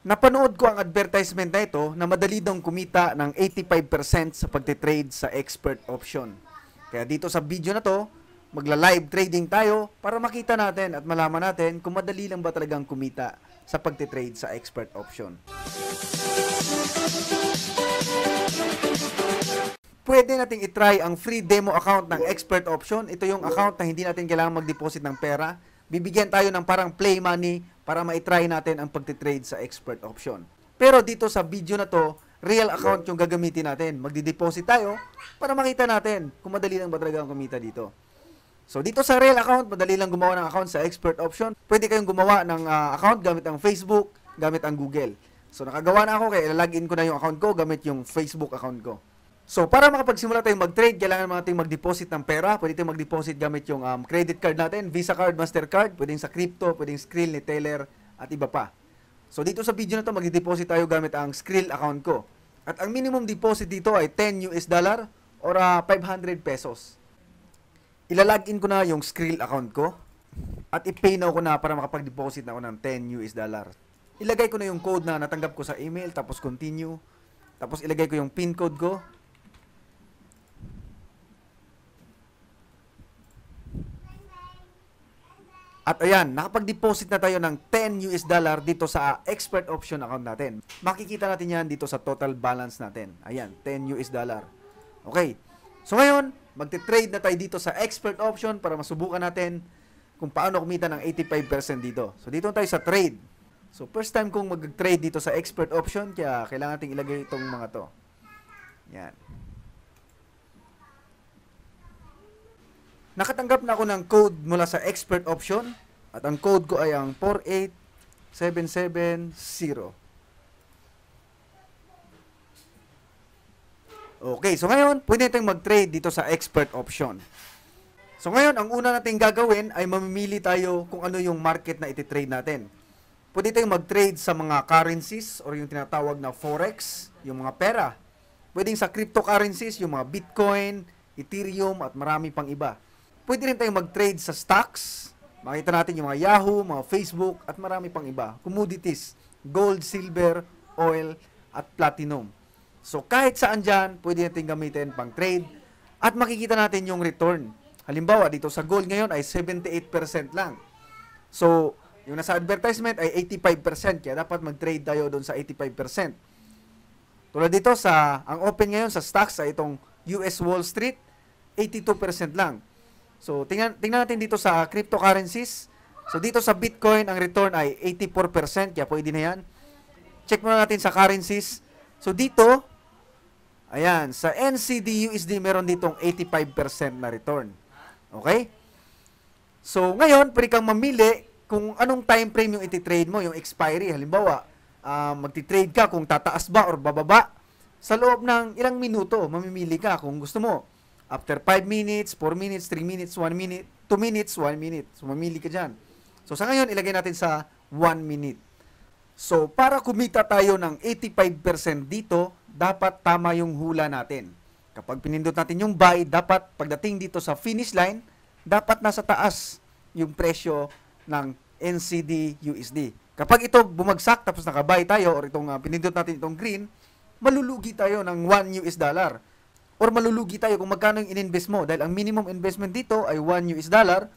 Napanood ko ang advertisement na ito na madali daw kumita ng 85% sa pagte-trade sa expert option. Kaya dito sa video na to, magla-live trading tayo para makita natin at malaman natin kung madali lang ba talagang kumita sa pagte-trade sa expert option. Pwede nating i-try ang free demo account ng expert option. Ito yung account na hindi natin kailangan mag-deposit ng pera bibigyan tayo ng parang play money para maitry natin ang pagtitrade sa expert option. Pero dito sa video na to, real account yung gagamitin natin. Magdi-deposit tayo para makita natin kung madali lang ba talaga ang kumita dito. So dito sa real account, madali lang gumawa ng account sa expert option. Pwede kayong gumawa ng uh, account gamit ang Facebook, gamit ang Google. So nakagawa na ako kaya ilalagin ko na yung account ko gamit yung Facebook account ko. So, para makapagsimula tayong mag-trade, kailangan natin mag-deposit ng pera. Pwede tayong mag-deposit gamit yung um, credit card natin, Visa card, Mastercard, pwede sa crypto, pwede pwedeng Skrill, ni Taylor, at iba pa. So, dito sa video na to mag-deposit tayo gamit ang Skrill account ko. At ang minimum deposit dito ay 10 US dollar or uh, ah, 500 pesos. Ilalagin ko na yung Skrill account ko at i-pay na ko na para makapag-deposit na ako ng 10 US dollar. Ilagay ko na yung code na natanggap ko sa email, tapos continue. Tapos ilagay ko yung pin code ko, At ayan, nakapag-deposit na tayo ng 10 US dollar dito sa expert option account natin. Makikita natin yan dito sa total balance natin. Ayan, 10 US dollar. Okay. So ngayon, magte-trade na tayo dito sa expert option para masubukan natin kung paano kumita ng 85% dito. So dito tayo sa trade. So first time kong mag-trade dito sa expert option kaya kailangan nating ilagay itong mga to. Yan. Nakatanggap na ako ng code mula sa expert option at ang code ko ay ang 48770. Okay, so ngayon, pwede tayong mag-trade dito sa expert option. So ngayon, ang una nating gagawin ay mamimili tayo kung ano yung market na ititrade natin. Pwede tayong mag-trade sa mga currencies or yung tinatawag na forex, yung mga pera. Pwedeng sa cryptocurrencies, yung mga Bitcoin, Ethereum at marami pang iba. Pwede rin tayong mag-trade sa stocks. Makita natin yung mga Yahoo, mga Facebook, at marami pang iba. Commodities, gold, silver, oil, at platinum. So kahit saan dyan, pwede natin gamitin pang trade. At makikita natin yung return. Halimbawa, dito sa gold ngayon ay 78% lang. So, yung nasa advertisement ay 85%. Kaya dapat mag-trade tayo doon sa 85%. Tulad dito sa, ang open ngayon sa stocks ay itong US Wall Street, 82% lang. So, tingnan, tingnan natin dito sa cryptocurrencies. So, dito sa Bitcoin, ang return ay 84%. Kaya pwede na yan. Check muna natin sa currencies. So, dito, ayan, sa NCDUSD, meron ditong 85% na return. Okay? So, ngayon, pwede kang mamili kung anong time frame yung ititrade mo, yung expiry. Halimbawa, uh, magti-trade ka kung tataas ba or bababa. Sa loob ng ilang minuto, mamimili ka kung gusto mo After 5 minutes, 4 minutes, 3 minutes, 1 minute, 2 minutes, 1 minute. So, mamili ka dyan. So, sa ngayon, ilagay natin sa 1 minute. So, para kumita tayo ng 85% dito, dapat tama yung hula natin. Kapag pinindot natin yung buy, dapat pagdating dito sa finish line, dapat nasa taas yung presyo ng NCD USD. Kapag ito bumagsak tapos nakabuy tayo or itong uh, pinindot natin itong green, malulugi tayo ng 1 US dollar or malulugi tayo kung magkano yung ininvest mo. Dahil ang minimum investment dito ay 1 US dollar,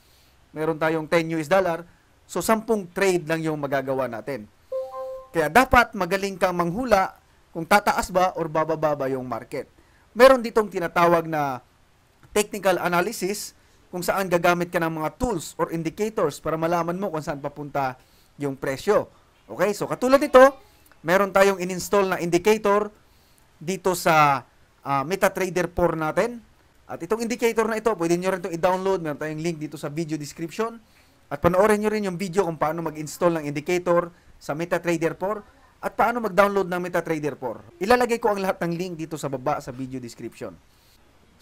meron tayong 10 US dollar, so 10 trade lang yung magagawa natin. Kaya dapat magaling kang manghula kung tataas ba or bababa ba yung market. Meron ditong tinatawag na technical analysis kung saan gagamit ka ng mga tools or indicators para malaman mo kung saan papunta yung presyo. Okay, so katulad nito, meron tayong ininstall na indicator dito sa uh, MetaTrader 4 natin. At itong indicator na ito, pwede nyo rin itong i-download. Meron tayong link dito sa video description. At panoorin nyo rin yung video kung paano mag-install ng indicator sa MetaTrader 4 at paano mag-download ng MetaTrader 4. Ilalagay ko ang lahat ng link dito sa baba sa video description.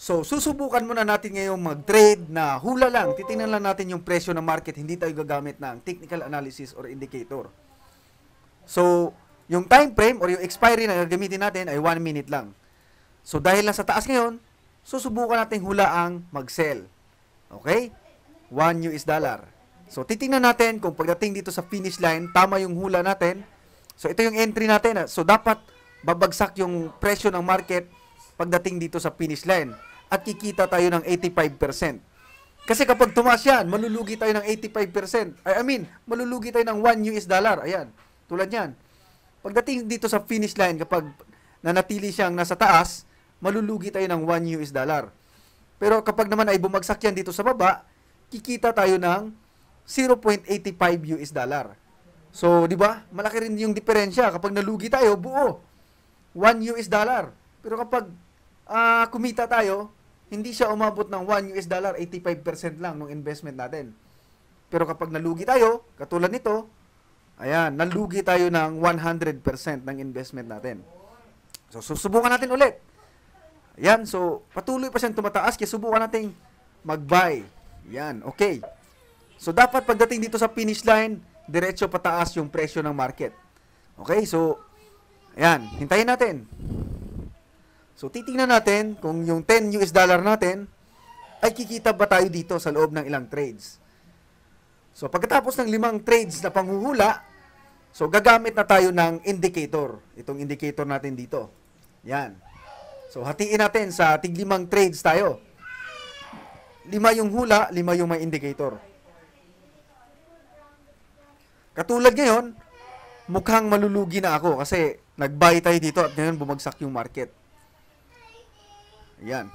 So, susubukan muna natin ngayon mag-trade na hula lang. Titingnan lang natin yung presyo ng market. Hindi tayo gagamit ng technical analysis or indicator. So, yung time frame or yung expiry na gagamitin natin ay 1 minute lang. So dahil nasa taas ngayon, susubukan nating hulaang mag-sell. Okay? 1 US dollar. So titingnan natin kung pagdating dito sa finish line, tama yung hula natin. So ito yung entry natin. Ah, so dapat babagsak yung presyo ng market pagdating dito sa finish line at kikita tayo ng 85%. Kasi kapag tumaas yan, malulugi tayo ng 85%. I mean, malulugi tayo ng 1 US dollar. Ayan, tulad yan. Pagdating dito sa finish line, kapag nanatili siyang nasa taas, malulugi tayo ng 1 US dollar. Pero kapag naman ay bumagsak yan dito sa baba, kikita tayo ng 0.85 US dollar. So, di ba? Malaki rin yung diferensya. Kapag nalugi tayo, buo. 1 US dollar. Pero kapag uh, kumita tayo, hindi siya umabot ng 1 US dollar, 85% lang ng investment natin. Pero kapag nalugi tayo, katulad nito, ayan, nalugi tayo ng 100% ng investment natin. So, susubukan natin ulit. Yan, so patuloy pa siyang tumataas kaya subukan natin mag-buy. Yan, okay. So dapat pagdating dito sa finish line, diretso pataas yung presyo ng market. Okay, so yan, hintayin natin. So titingnan natin kung yung 10 US dollar natin ay kikita ba tayo dito sa loob ng ilang trades. So pagkatapos ng limang trades na panghuhula, so gagamit na tayo ng indicator. Itong indicator natin dito. Yan. So hatiin natin sa tiglimang trades tayo. Lima yung hula, lima yung may indicator. Katulad ngayon, mukhang malulugi na ako kasi nag-buy tayo dito at ngayon bumagsak yung market. Ayan.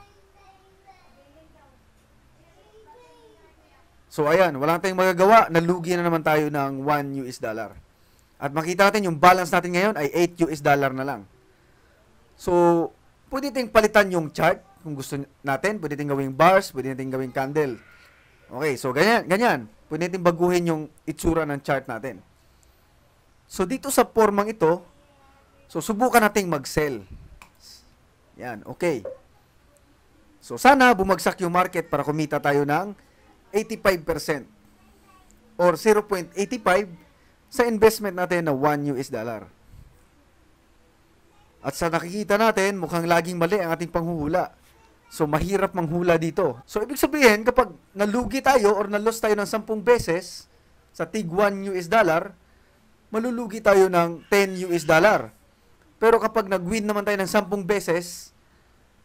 So ayan, wala tayong magagawa, nalugi na naman tayo ng 1 US dollar. At makita natin yung balance natin ngayon ay 8 US dollar na lang. So, Pwede ting palitan yung chart kung gusto natin. Pwede ting gawing bars, pwede ting gawing candle. Okay, so ganyan, ganyan. Pwede natin baguhin yung itsura ng chart natin. So dito sa formang ito, so subukan nating mag-sell. Yan, okay. So sana bumagsak yung market para kumita tayo ng 85% or 0.85 sa investment natin na 1 US dollar. At sa nakikita natin, mukhang laging mali ang ating panghuhula. So, mahirap manghula dito. So, ibig sabihin, kapag nalugi tayo or nalos tayo ng 10 beses sa tig 1 US dollar, malulugi tayo ng 10 US dollar. Pero kapag nag-win naman tayo ng 10 beses,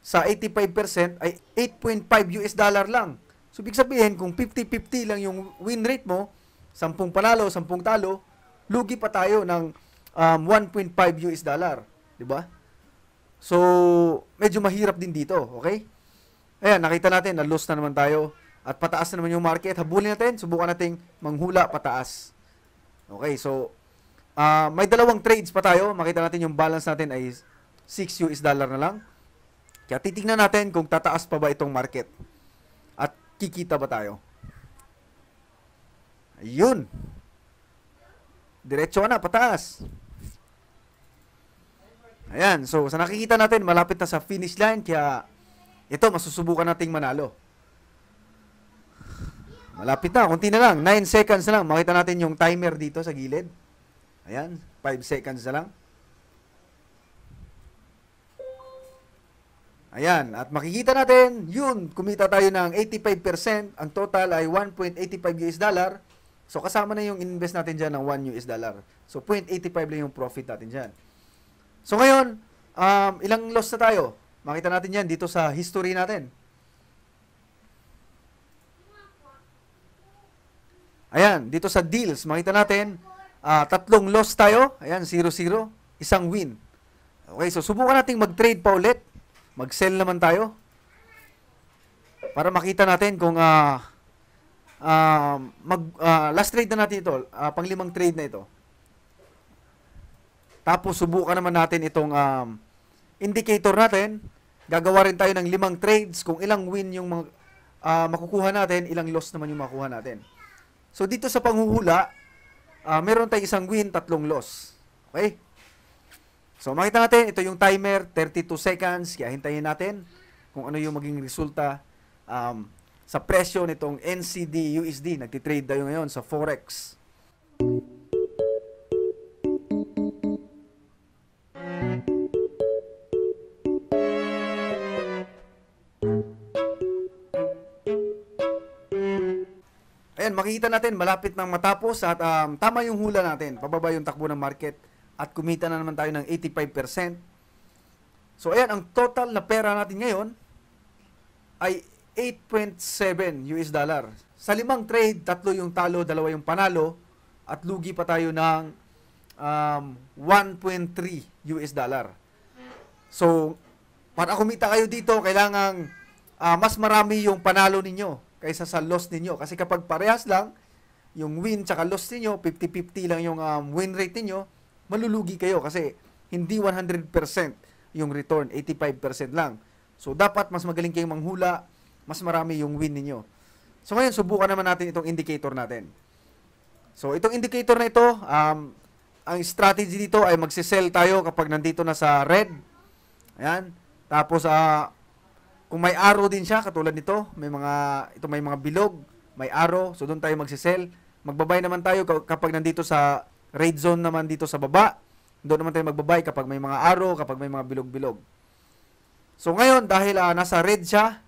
sa 85% ay 8.5 US dollar lang. So, ibig sabihin, kung 50-50 lang yung win rate mo, 10 panalo, 10 talo, lugi pa tayo ng um, 1.5 US dollar. 'Di ba? So, medyo mahirap din dito, okay? Ayan, nakita natin, na-loss na naman tayo. At pataas na naman yung market. Habulin natin, subukan nating manghula pataas. Okay, so, uh, may dalawang trades pa tayo. Makita natin yung balance natin ay 6 US dollar na lang. Kaya titingnan natin kung tataas pa ba itong market. At kikita ba tayo? Ayun. Diretso na, pataas. Ayan, so sa nakikita natin, malapit na sa finish line, kaya ito, masusubukan nating manalo. Malapit na, konti na lang, 9 seconds na lang. Makita natin yung timer dito sa gilid. Ayan, 5 seconds na lang. Ayan, at makikita natin, yun, kumita tayo ng 85%. Ang total ay 1.85 US dollar. So kasama na yung invest natin dyan ng 1 US dollar. So 0.85 lang yung profit natin dyan. So ngayon, um, ilang loss na tayo? Makita natin yan dito sa history natin. Ayan, dito sa deals, makita natin, uh, tatlong loss tayo. Ayan, 0-0, isang win. Okay, so subukan natin mag-trade pa ulit. Mag-sell naman tayo. Para makita natin kung uh, uh, mag, uh, last trade na natin ito, uh, panglimang trade na ito. Tapos subukan naman natin itong um, indicator natin. Gagawa rin tayo ng limang trades kung ilang win yung mga, uh, makukuha natin, ilang loss naman yung makukuha natin. So dito sa panghuhula, uh, meron tayong isang win, tatlong loss. Okay? So makita natin, ito yung timer, 32 seconds, kaya hintayin natin kung ano yung maging resulta um, sa presyo nitong NCD USD. Nagtitrade tayo ngayon sa Forex. makikita natin malapit nang matapos at um, tama yung hula natin. Pababa yung takbo ng market at kumita na naman tayo ng 85%. So ayan, ang total na pera natin ngayon ay 8.7 US dollar. Sa limang trade, tatlo yung talo, dalawa yung panalo at lugi pa tayo ng um, 1.3 US dollar. So, para kumita kayo dito, kailangan uh, ah, mas marami yung panalo ninyo kaysa sa loss ninyo. Kasi kapag parehas lang, yung win tsaka loss ninyo, 50-50 lang yung um, win rate ninyo, malulugi kayo kasi hindi 100% yung return, 85% lang. So, dapat mas magaling kayong manghula, mas marami yung win ninyo. So, ngayon, subukan naman natin itong indicator natin. So, itong indicator na ito, um, ang strategy dito ay magsisell tayo kapag nandito na sa red. Ayan. Tapos, uh, kung may arrow din siya, katulad nito, may mga, ito may mga bilog, may arrow, so doon tayo magse-sell. Magbabay naman tayo kapag nandito sa raid zone naman dito sa baba. Doon naman tayo magbabay kapag may mga arrow, kapag may mga bilog-bilog. So ngayon, dahil uh, nasa red siya,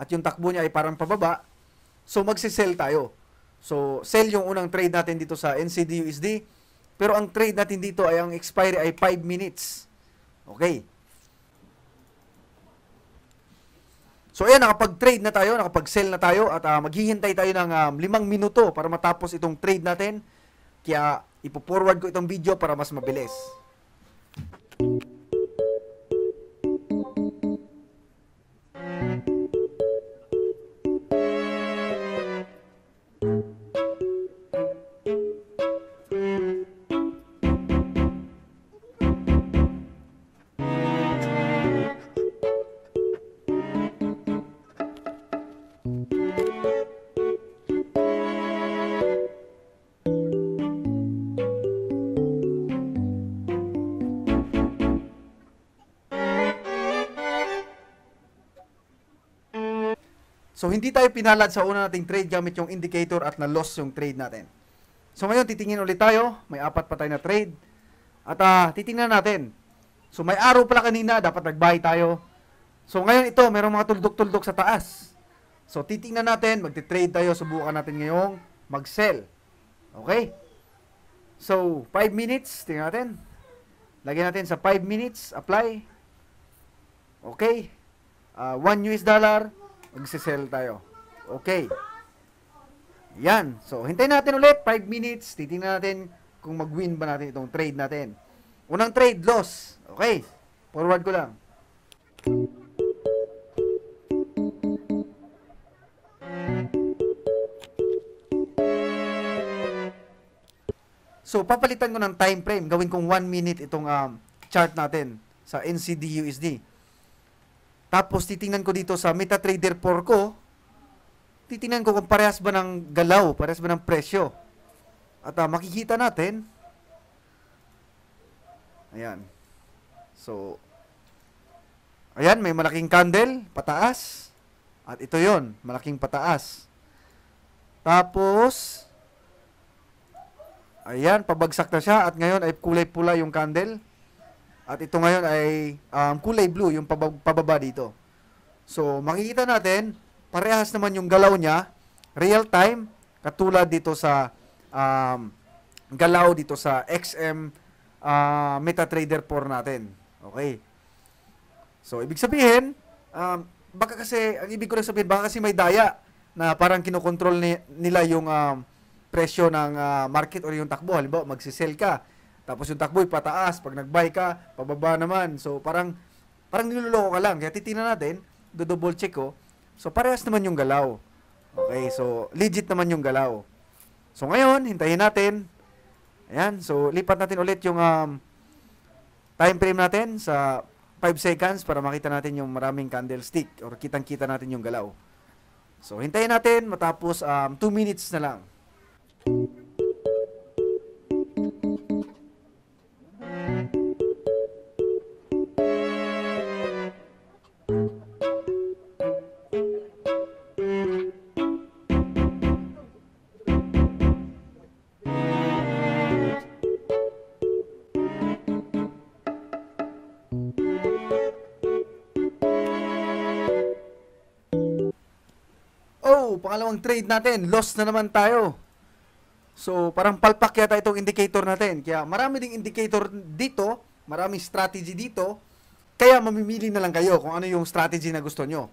at yung takbo niya ay parang pababa, so magse-sell tayo. So, sell yung unang trade natin dito sa NCDUSD. Pero ang trade natin dito ay ang expiry ay 5 minutes. Okay. So ayan, nakapag-trade na tayo, nakapag-sell na tayo at uh, maghihintay tayo ng um, limang minuto para matapos itong trade natin. Kaya ipo-forward ko itong video para mas mabilis. So, hindi tayo pinalad sa una nating trade gamit yung indicator at na-loss yung trade natin. So, ngayon, titingin ulit tayo. May apat pa tayo na trade. At uh, titingnan natin. So, may arrow pala kanina. Dapat nag-buy tayo. So, ngayon ito, mayroong mga tuldok-tuldok sa taas. So, titingnan natin. Magte-trade tayo. Subukan natin ngayong mag-sell. Okay? So, 5 minutes. Tingnan natin. Lagyan natin sa 5 minutes. Apply. Okay? Uh, ah, 1 US dollar magsisell tayo. Okay. Yan. So, hintayin natin ulit 5 minutes. Titingnan natin kung mag-win ba natin itong trade natin. Unang trade, loss. Okay. Forward ko lang. So, papalitan ko ng time frame. Gawin kong 1 minute itong um, chart natin sa NCDUSD. Tapos titingnan ko dito sa MetaTrader 4 ko, titingnan ko kung parehas ba ng galaw, parehas ba ng presyo. At uh, makikita natin, ayan. So, ayan, may malaking candle, pataas. At ito yon malaking pataas. Tapos, ayan, pabagsak na siya at ngayon ay kulay pula yung candle. At ito ngayon ay um, kulay blue, yung pababa, dito. So, makikita natin, parehas naman yung galaw niya, real time, katulad dito sa um, galaw dito sa XM uh, ah, MetaTrader 4 natin. Okay. So, ibig sabihin, um, baka kasi, ang ibig ko lang sabihin, baka kasi may daya na parang kinokontrol ni, nila yung um, presyo ng uh, market or yung takbo. Halimbawa, magsisell ka tapos yung takboy pataas, pag nag nagbike ka, pababa naman. So parang parang niloloko ka lang. Kaya titingnan natin, do double check ko. Oh. So parehas naman yung galaw. Okay, so legit naman yung galaw. So ngayon, hintayin natin. Ayan, so lipat natin ulit yung um, time frame natin sa 5 seconds para makita natin yung maraming candlestick or kitang-kita natin yung galaw. So hintayin natin matapos um, 2 minutes na lang. trade natin, loss na naman tayo. So, parang palpak yata itong indicator natin. Kaya marami ding indicator dito, maraming strategy dito, kaya mamimili na lang kayo kung ano yung strategy na gusto nyo.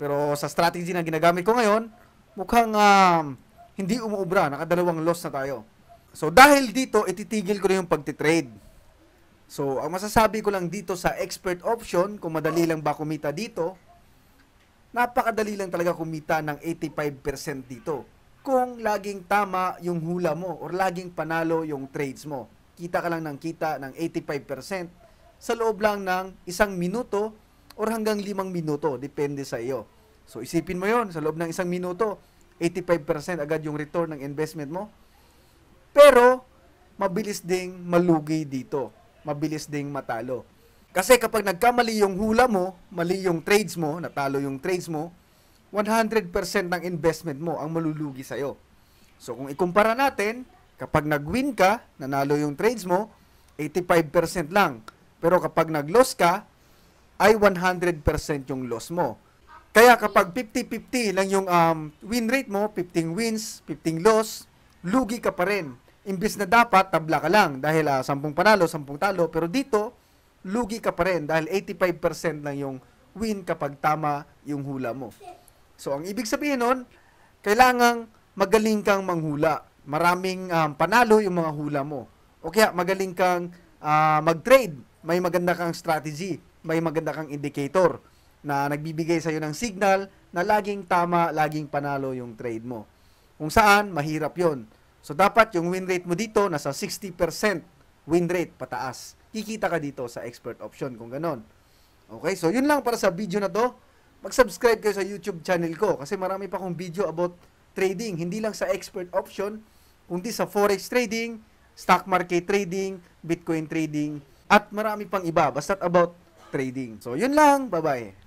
Pero sa strategy na ginagamit ko ngayon, mukhang um, hindi umuubra, nakadalawang loss na tayo. So, dahil dito, ititigil ko na yung pagtitrade. So, ang masasabi ko lang dito sa expert option, kung madali lang ba kumita dito, napakadali lang talaga kumita ng 85% dito kung laging tama yung hula mo or laging panalo yung trades mo. Kita ka lang ng kita ng 85% sa loob lang ng isang minuto or hanggang limang minuto, depende sa iyo. So isipin mo yon sa loob ng isang minuto, 85% agad yung return ng investment mo. Pero, mabilis ding malugi dito. Mabilis ding matalo. Kasi kapag nagkamali yung hula mo, mali yung trades mo, natalo yung trades mo, 100% ng investment mo ang malulugi sa iyo. So kung ikumpara natin, kapag nag-win ka, nanalo yung trades mo, 85% lang. Pero kapag nag-loss ka, ay 100% yung loss mo. Kaya kapag 50-50 lang yung um, win rate mo, 15 wins, 15 loss, lugi ka pa rin. Imbis na dapat, tabla ka lang dahil uh, ah, 10 panalo, 10 talo. Pero dito, lugi ka pa rin dahil 85% lang yung win kapag tama yung hula mo. So, ang ibig sabihin nun, kailangang magaling kang manghula. Maraming um, panalo yung mga hula mo. O kaya, magaling kang uh, mag-trade. May maganda kang strategy. May maganda kang indicator na nagbibigay sa'yo ng signal na laging tama, laging panalo yung trade mo. Kung saan, mahirap yon So, dapat yung win rate mo dito nasa 60% win rate pataas kikita ka dito sa expert option kung ganon. Okay, so yun lang para sa video na to. Mag-subscribe kayo sa YouTube channel ko kasi marami pa akong video about trading. Hindi lang sa expert option, kundi sa forex trading, stock market trading, Bitcoin trading, at marami pang iba. Basta't about trading. So yun lang. Bye-bye.